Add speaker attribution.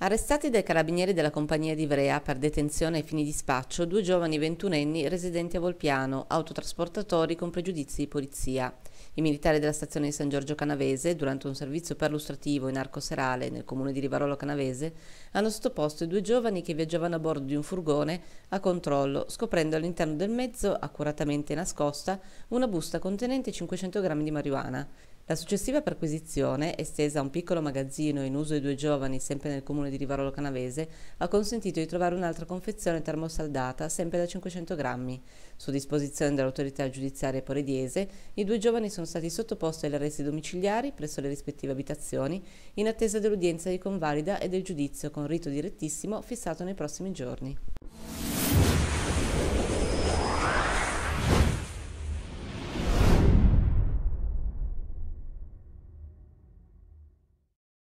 Speaker 1: Arrestati dai carabinieri della compagnia di Ivrea per detenzione ai fini di spaccio, due giovani ventunenni residenti a Volpiano, autotrasportatori con pregiudizi di polizia. I militari della stazione di San Giorgio Canavese, durante un servizio perlustrativo in arco serale nel comune di Rivarolo Canavese, hanno sottoposto i due giovani che viaggiavano a bordo di un furgone a controllo, scoprendo all'interno del mezzo, accuratamente nascosta, una busta contenente 500 grammi di marijuana. La successiva perquisizione, estesa a un piccolo magazzino in uso ai due giovani sempre nel comune comune di Rivarolo Canavese ha consentito di trovare un'altra confezione termosaldata, sempre da 500 grammi. Su disposizione dell'autorità giudiziaria porediese, i due giovani sono stati sottoposti agli arresti domiciliari presso le rispettive abitazioni, in attesa dell'udienza di convalida e del giudizio con rito direttissimo fissato nei prossimi giorni.